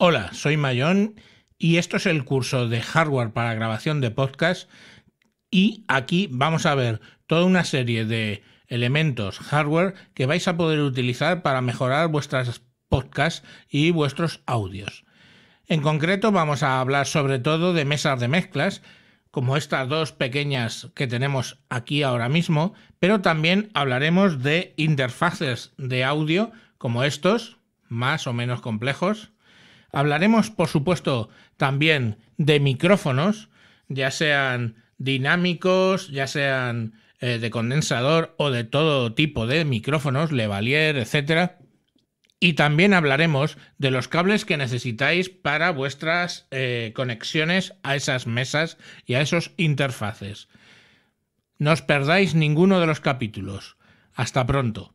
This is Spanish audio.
Hola, soy Mayón y esto es el curso de hardware para grabación de podcast y aquí vamos a ver toda una serie de elementos hardware que vais a poder utilizar para mejorar vuestras podcasts y vuestros audios. En concreto vamos a hablar sobre todo de mesas de mezclas, como estas dos pequeñas que tenemos aquí ahora mismo, pero también hablaremos de interfaces de audio como estos, más o menos complejos, Hablaremos, por supuesto, también de micrófonos, ya sean dinámicos, ya sean eh, de condensador o de todo tipo de micrófonos, Levalier, etc. Y también hablaremos de los cables que necesitáis para vuestras eh, conexiones a esas mesas y a esos interfaces. No os perdáis ninguno de los capítulos. Hasta pronto.